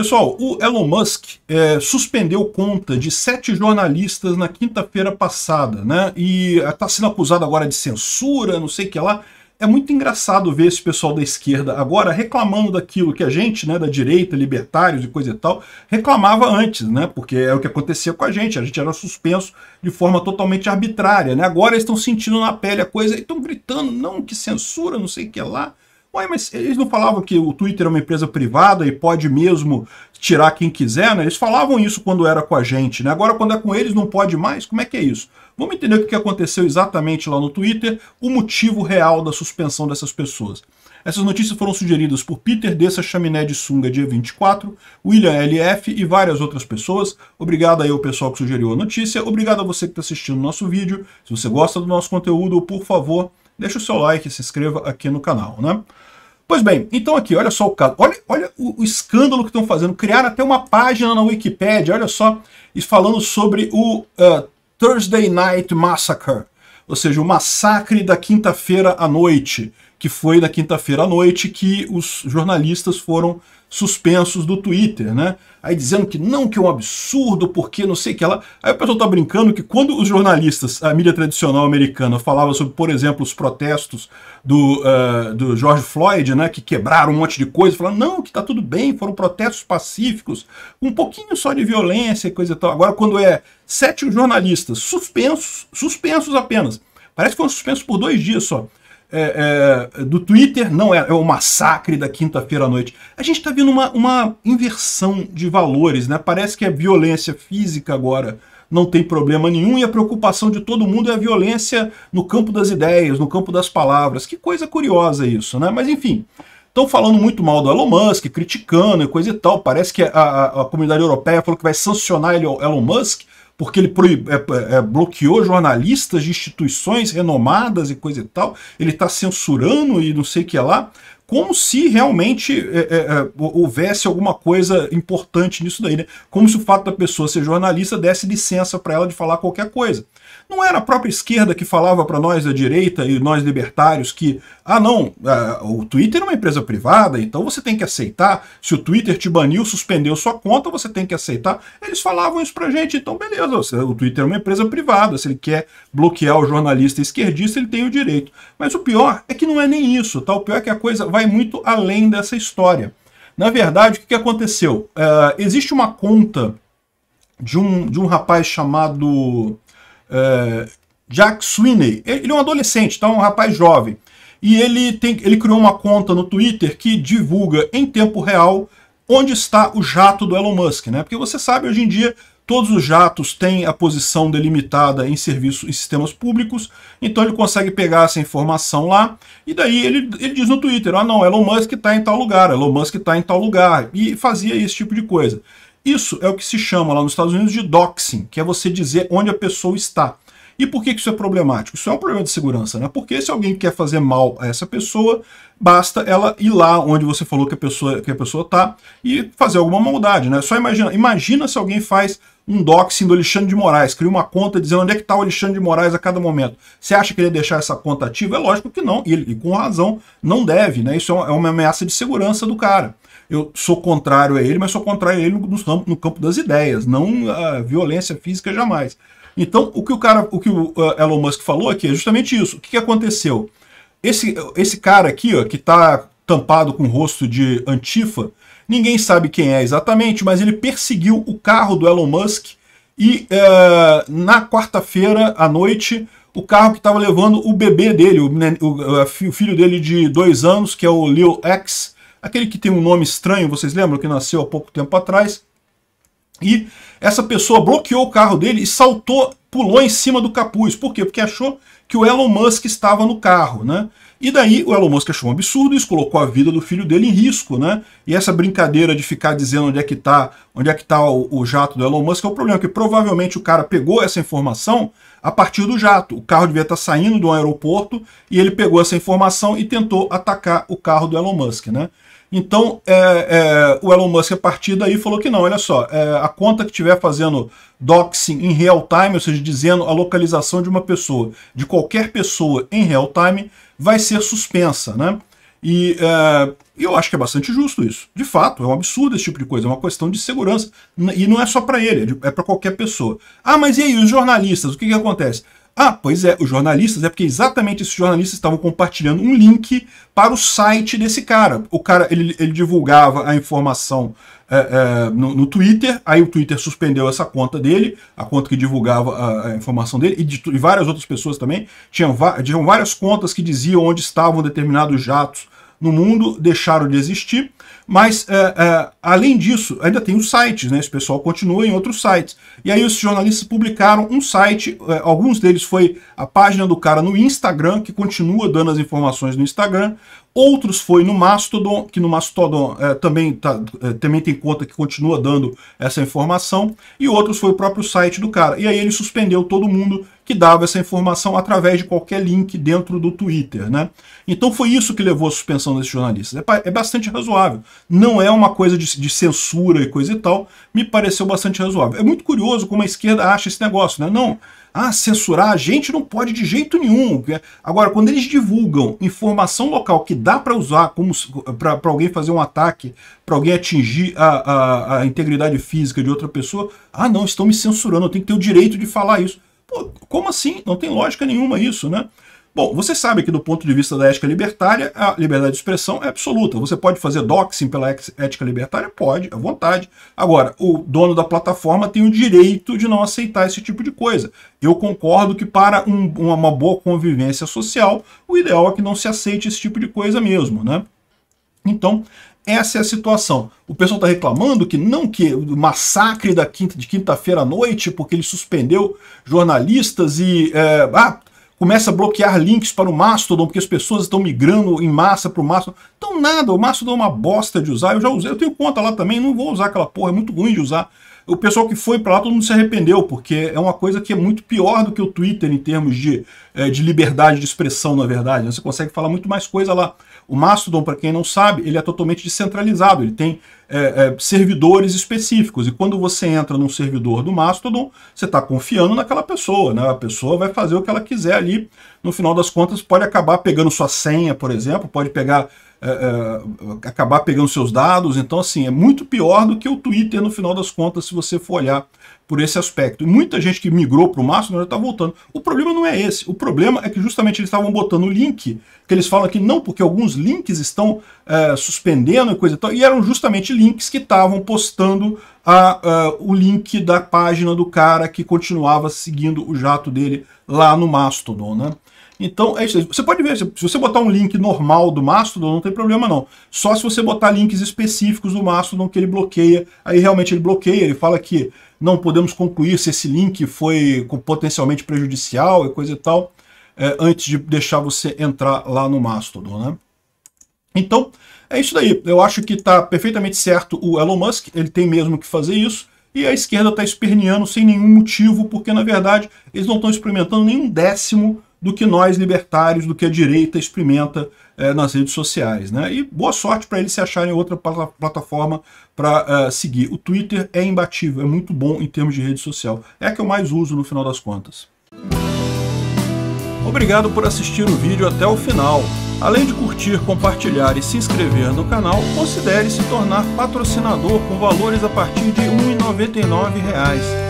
Pessoal, o Elon Musk é, suspendeu conta de sete jornalistas na quinta-feira passada, né? E está é, sendo acusado agora de censura, não sei o que lá. É muito engraçado ver esse pessoal da esquerda agora reclamando daquilo que a gente, né, da direita, libertários e coisa e tal, reclamava antes, né? Porque é o que acontecia com a gente, a gente era suspenso de forma totalmente arbitrária, né? Agora eles estão sentindo na pele a coisa e estão gritando, não, que censura, não sei o que lá. Ué, mas eles não falavam que o Twitter é uma empresa privada e pode mesmo tirar quem quiser, né? Eles falavam isso quando era com a gente, né? Agora, quando é com eles, não pode mais? Como é que é isso? Vamos entender o que aconteceu exatamente lá no Twitter, o motivo real da suspensão dessas pessoas. Essas notícias foram sugeridas por Peter Dessa Chaminé de Sunga, dia 24, William LF e várias outras pessoas. Obrigado aí ao pessoal que sugeriu a notícia. Obrigado a você que está assistindo o nosso vídeo. Se você gosta do nosso conteúdo, por favor, deixa o seu like e se inscreva aqui no canal, né? Pois bem, então aqui, olha só o caso. Olha, olha o, o escândalo que estão fazendo. Criaram até uma página na Wikipedia, olha só, falando sobre o uh, Thursday Night Massacre, ou seja, o massacre da quinta-feira à noite, que foi na quinta-feira à noite que os jornalistas foram suspensos do Twitter, né? Aí dizendo que não, que é um absurdo, porque não sei o que ela. Aí o pessoal tá brincando que quando os jornalistas, a mídia tradicional americana, falava sobre, por exemplo, os protestos do, uh, do George Floyd, né? Que quebraram um monte de coisa, falando, não, que tá tudo bem, foram protestos pacíficos, um pouquinho só de violência e coisa e tal. Agora, quando é sete jornalistas suspensos, suspensos apenas, parece que foram suspensos por dois dias só é, é, do Twitter, não é, é o massacre da quinta-feira à noite. A gente está vendo uma, uma inversão de valores, né? Parece que a é violência física agora não tem problema nenhum e a preocupação de todo mundo é a violência no campo das ideias, no campo das palavras. Que coisa curiosa isso, né? Mas enfim, estão falando muito mal do Elon Musk, criticando e coisa e tal. Parece que a, a, a comunidade europeia falou que vai sancionar ele, Elon Musk porque ele proib... é, é, bloqueou jornalistas de instituições renomadas e coisa e tal, ele está censurando e não sei o que lá, como se realmente é, é, é houvesse alguma coisa importante nisso daí, né? Como se o fato da pessoa ser jornalista desse licença para ela de falar qualquer coisa. Não era a própria esquerda que falava para nós da direita e nós libertários que, ah não, o Twitter é uma empresa privada, então você tem que aceitar, se o Twitter te baniu, suspendeu sua conta, você tem que aceitar. Eles falavam isso para gente, então beleza, o Twitter é uma empresa privada, se ele quer bloquear o jornalista esquerdista, ele tem o direito. Mas o pior é que não é nem isso, tá? O pior é que a coisa vai vai muito além dessa história. Na verdade, o que, aconteceu? É, existe uma conta de um, de um rapaz chamado é, Jack Sweeney. Ele é um adolescente, tá? um rapaz jovem. E ele, tem, ele criou uma conta no Twitter que divulga em tempo real onde está o jato do Elon Musk, né? Porque você sabe, hoje em dia, Todos os jatos têm a posição delimitada em serviços e sistemas públicos, então ele consegue pegar essa informação lá, e daí ele, ele diz no Twitter, ah não, Elon Musk está em tal lugar, Elon Musk está em tal lugar, e fazia esse tipo de coisa. Isso é o que se chama lá nos Estados Unidos de doxing, que é você dizer onde a pessoa está. E por que isso é problemático? Isso é um problema de segurança, né? Porque se alguém quer fazer mal a essa pessoa, basta ela ir lá onde você falou que a pessoa que a pessoa tá e fazer alguma maldade, né? Só imagina, imagina se alguém faz um doxing do Alexandre de Moraes, cria uma conta dizendo onde é que está o Alexandre de Moraes a cada momento. Você acha que ele ia deixar essa conta ativa? É lógico que não, e, ele, e com razão não deve, né? Isso é uma é ameaça de segurança do cara. Eu sou contrário a ele, mas sou contrário a ele no, no, no campo das ideias, não a violência física jamais. Então, o que o cara, o que o eh, Elon Musk falou aqui é justamente isso. O que, que aconteceu? Esse, esse cara aqui, ó, que está tampado com rosto de antifa. Ninguém sabe quem é exatamente, mas ele perseguiu o carro do Elon Musk e é, na quarta-feira à noite o carro que estava levando o bebê dele, o, o, eh, o, filho dele de dois anos, que é o Lil X, aquele que tem um nome estranho, vocês lembram, que nasceu há pouco tempo atrás. E essa pessoa bloqueou o carro dele e saltou, pulou em cima do capuz. Por quê? Porque achou que o Elon Musk estava no carro, né? E daí o Elon Musk achou um absurdo, isso colocou a vida do filho dele em risco, né? E essa brincadeira de ficar dizendo onde é que está onde é que tá o, o jato do Elon Musk é o problema, que provavelmente o cara pegou essa informação a partir do jato. O carro devia estar tá saindo de um aeroporto e ele pegou essa informação e tentou atacar o carro do Elon Musk, né? Então, é, é, o Elon Musk, a é partir daí, falou que não, olha só, é, a conta que estiver fazendo doxing em real time, ou seja, dizendo a localização de uma pessoa, de qualquer pessoa em real time, vai ser suspensa, né? É, e eu acho que é bastante justo isso. De fato, é um absurdo esse tipo de coisa, é uma questão de segurança. E não é só para ele, é, é para qualquer pessoa. Ah, mas e aí, os jornalistas, o que, que acontece? Ah, pois é, os jornalistas, é porque exatamente esses jornalistas estavam compartilhando um link para o site desse cara. O cara, ele, ele divulgava a informação é, é, no, no, Twitter, aí o Twitter suspendeu essa conta dele, a conta que divulgava a, a informação dele, e, de, e várias outras pessoas também. Tinham, tinham várias contas que diziam onde estavam determinados jatos no mundo, deixaram de existir. Mas, uh, uh, além disso, ainda tem os sites, né? Esse pessoal continua em outros sites. E aí os jornalistas publicaram um site, uh, alguns deles foi a página do cara no Instagram, que continua dando as informações no Instagram. Outros foi no Mastodon, que no Mastodon também, tá, também tem conta que continua dando essa informação. E outros foi o próprio site do cara. E aí ele suspendeu todo mundo que dava essa informação através de qualquer link dentro do Twitter, né? Então foi isso que levou à suspensão desses jornalistas. é, é bastante razoável. Não é uma coisa de, de, censura e coisa e tal, me pareceu bastante razoável. É muito curioso como a esquerda acha esse negócio, né? Não, ah, censurar a gente não pode de jeito nenhum. Né? Agora, quando eles divulgam informação local que dá para usar como para alguém fazer um ataque, para alguém atingir a, a, a integridade física de outra pessoa, ah, não, estão me censurando, eu tenho que ter o direito de falar isso. Pô, como assim? Não tem lógica nenhuma isso, né? Bom, você sabe que do ponto de vista da ética libertária, a liberdade de expressão é absoluta. Você pode fazer doxing pela ética libertária? Pode, à vontade. Agora, o dono da plataforma tem o direito de não aceitar esse tipo de coisa. Eu concordo que para um, uma boa convivência social, o ideal é que não se aceite esse tipo de coisa mesmo, né? Então, essa é a situação. O pessoal está reclamando que não que o massacre da quinta, de quinta-feira à noite, porque ele suspendeu jornalistas e é, ah, começa a bloquear links para o Mastodon, porque as pessoas estão migrando em massa para o Mastodon. Então nada, o Mastodon é uma bosta de usar, eu já usei, eu tenho conta lá também, não vou usar aquela porra, é muito ruim de usar o pessoal que foi para lá, todo mundo se arrependeu, porque é uma coisa que é muito pior do que o Twitter em termos de, eh, de liberdade de expressão, na verdade. Né? Você consegue falar muito mais coisa lá. O Mastodon, para quem não sabe, ele é totalmente descentralizado, ele tem é, é, servidores específicos. E quando você entra num servidor do Mastodon, você está confiando naquela pessoa, né? A pessoa vai fazer o que ela quiser ali. No final das contas, pode acabar pegando sua senha, por exemplo, pode pegar é, é, acabar pegando seus dados. Então, assim, é muito pior do que o Twitter, no final das contas, se você for olhar por esse aspecto. E muita gente que migrou para o Mastodon né, já está voltando. O problema não é esse. O problema é que justamente eles estavam botando o link, que eles falam que não, porque alguns links estão é, suspendendo e coisa e tal, e eram justamente links que estavam postando a, o link da página do cara que continuava seguindo o jato dele lá no Mastodon, né? Então, é isso. Você pode ver, se você botar um link normal do Mastodon, não tem problema não. Só se você botar links específicos do Mastodon que ele bloqueia, aí realmente ele bloqueia, ele fala que não podemos concluir se esse link foi potencialmente prejudicial e coisa e tal, é, antes de deixar você entrar lá no Mastodon, né? Então, é isso daí. Eu acho que está perfeitamente certo o Elon Musk, ele tem mesmo que fazer isso, e a esquerda está esperneando sem nenhum motivo, porque, na verdade, eles não estão experimentando nem um décimo do que nós libertários, do que a direita experimenta é, nas redes sociais. Né? E boa sorte para eles se acharem outra plataforma para uh, eh, seguir. O Twitter é imbatível, é muito bom em termos de rede social. É a que eu mais uso no final das contas. Obrigado por assistir o vídeo até o final. Além de curtir, compartilhar e se inscrever no canal, considere se tornar patrocinador com valores a partir de R$ 1,99